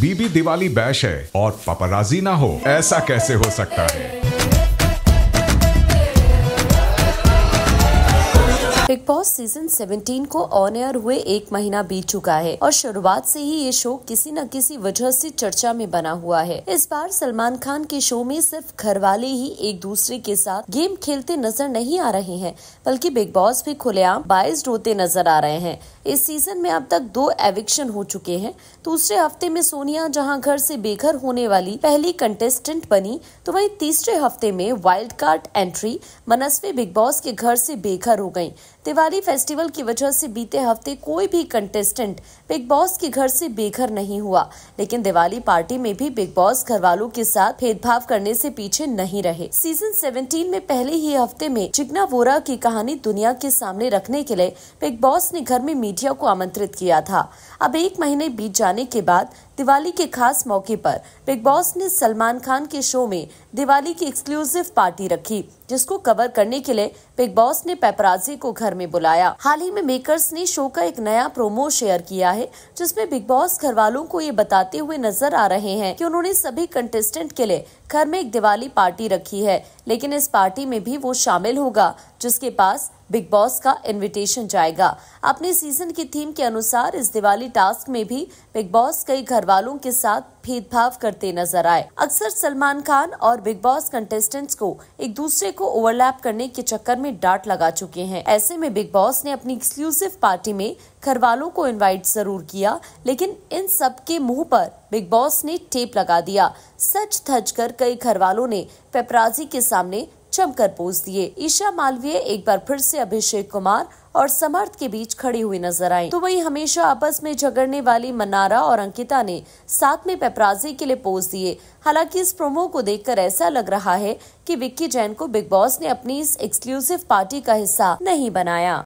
बीबी Diwali bash है और पपराजी ना हो ऐसा कैसे हो सकता है बिग बॉस सीजन 17 को ऑन एयर हुए एक महीना बीत चुका है और शुरुआत से ही ये शो किसी न किसी वजह से चर्चा में बना हुआ है इस बार सलमान खान के शो में सिर्फ घर वाले ही एक दूसरे के साथ गेम खेलते नजर नहीं आ रहे हैं बल्कि बिग बॉस भी खुलेआम बाइस होते नजर आ रहे हैं इस सीजन में अब तक दो एविक्शन हो चुके हैं दूसरे हफ्ते में सोनिया जहाँ घर से बेघर होने वाली पहली कंटेस्टेंट बनी तो वही तीसरे हफ्ते में wild card entry Manasvi Bigg Boss के घर से बेघर हो गयी तिवारी फेस्टिवल की वजह से बीते हफ्ते कोई भी कंटेस्टेंट बिग बॉस के घर से बेघर नहीं हुआ लेकिन दिवाली पार्टी में भी बिग बॉस घर वालों के साथ भेदभाव करने से पीछे नहीं रहे सीजन 17 में पहले ही हफ्ते में चिकना वोरा की कहानी दुनिया के सामने रखने के लिए बिग बॉस ने घर में मीडिया को आमंत्रित किया था अब एक महीने बीत जाने के बाद दिवाली के खास मौके पर बिग बॉस ने सलमान खान के शो में दिवाली की एक्सक्लूसिव पार्टी रखी जिसको कवर करने के लिए बिग बॉस ने पेपराजी को घर में बुलाया हाल ही में मेकर्स ने शो का एक नया प्रोमो शेयर किया है जिसमें बिग बॉस घर वालों को ये बताते हुए नजर आ रहे हैं कि उन्होंने सभी कंटेस्टेंट के लिए घर में एक दिवाली पार्टी रखी है लेकिन इस पार्टी में भी वो शामिल होगा जिसके पास बिग बॉस का इनविटेशन जाएगा अपने सीजन की थीम के अनुसार इस दिवाली टास्क में भी बिग बॉस कई घर वालों के साथ भेदभाव करते नजर आए अक्सर सलमान खान और बिग बॉस कंटेस्टेंट्स को एक दूसरे को ओवरलैप करने के चक्कर में डांट लगा चुके हैं ऐसे में बिग बॉस ने अपनी एक्सक्लूसिव पार्टी में घर वालों को इन्वाइट जरूर किया लेकिन इन सब के मुंह पर बिग बॉस ने टेप लगा दिया सच धज कर कई घर वालों ने पेपराजी के सामने जमकर पोज दिए ईशा मालवीय एक बार फिर से अभिषेक कुमार और समर्थ के बीच खड़ी हुई नजर आई तो वही हमेशा आपस में झगड़ने वाली मनारा और अंकिता ने साथ में पेपराजी के लिए पोज दिए हालांकि इस प्रोमो को देखकर ऐसा लग रहा है कि विक्की जैन को बिग बॉस ने अपनी इस एक्सक्लूसिव पार्टी का हिस्सा नहीं बनाया